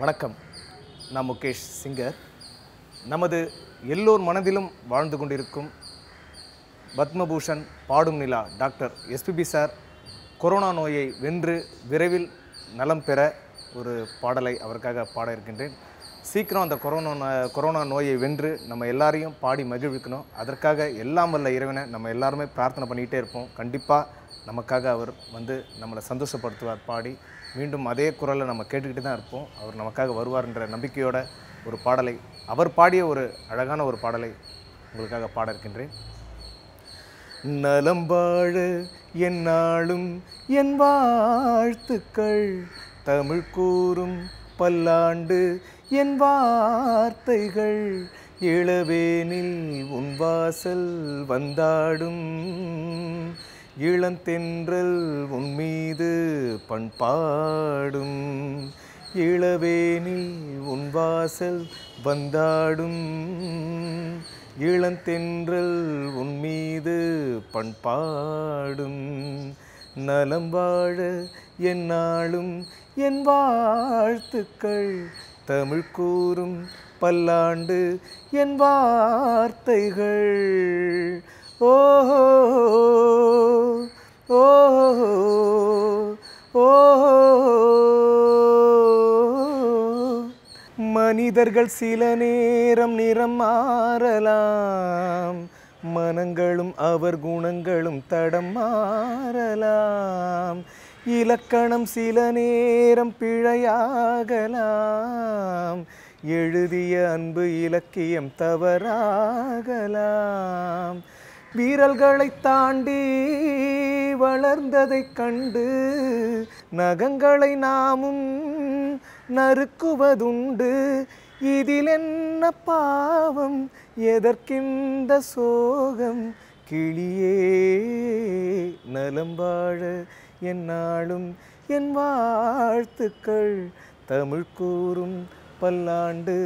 வணக்கம் நான் முகேஷ் சிங்கர் நமது எல்லோர் மனதிலும் வாழ்ந்து கொண்டிருக்கும் பத்மபூஷன் பாடும் நிலா டாக்டர் எஸ்பிபி சார் கொரோனா நோயை வென்று விரைவில் நலம் பெற ஒரு பாடலை அவருக்காக பாட இருக்கின்றேன் சீக்கிரம் அந்த கொரோனா கொரோனா நோயை வென்று நம்ம எல்லாரையும் பாடி மகிழ்விக்கணும் அதற்காக எல்லாம் வல்ல இறைவனை நம்ம எல்லாருமே பிரார்த்தனை பண்ணிகிட்டே இருப்போம் கண்டிப்பாக நமக்காக அவர் வந்து நம்மளை சந்தோஷப்படுத்துவார் பாடி மீண்டும் அதே குரலை நம்ம கேட்டுக்கிட்டு தான் இருப்போம் அவர் நமக்காக வருவார்ன்ற நம்பிக்கையோட ஒரு பாடலை அவர் பாடிய ஒரு அழகான ஒரு பாடலை உங்களுக்காக பாட இருக்கின்றேன் நலம் என் என்னாலும் என் வாழ்த்துக்கள் தமிழ் கூறும் பல்லாண்டு என் வார்த்தைகள் இளவேனில் உன் வாசல் வந்தாடும் இளந்தென்றல் உன்மீது பண்பாடும் இளவேனில் உன் வாசல் வந்தாடும் இளந்தென்றல் உன்மீது பண்பாடும் நலம் வாழ என்னாலும் என் வாழ்த்துக்கள் தமிழ் கூறும் பல்லாண்டு என் வார்த்தைகள் ஓஹோ மனிதர்கள் சில நேரம் நிறம் மாறலாம் மனங்களும் அவர் குணங்களும் தடம் மாறலாம் இலக்கணம் சில நேரம் பிழையாகலாம் எழுதிய அன்பு இலக்கியம் தவறாகலாம் வீரல்களை தாண்டி வளர்ந்ததை கண்டு நகங்களை நாமும் நறுக்குவதுண்டு இதில் என்ன பாவம் எதற்கிந்த சோகம் கிளியே நலம் வாழ என் நாளும் என் வாழ்த்துக்கள் தமிழ் கூறும் பல்லாண்டு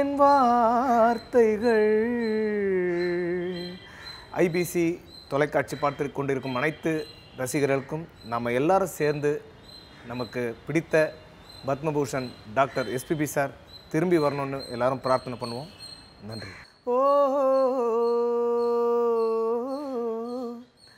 என் வார்த்தைகள் ஐபிசி தொலைக்காட்சி பார்த்து கொண்டிருக்கும் அனைத்து ரசிகர்களுக்கும் நம்ம எல்லாரும் சேர்ந்து நமக்கு பிடித்த பத்மபூஷன் டாக்டர் எஸ்பிபி சார் திரும்பி வரணும்னு எல்லாரும் பிரார்த்தனை பண்ணுவோம் நன்றி ஓ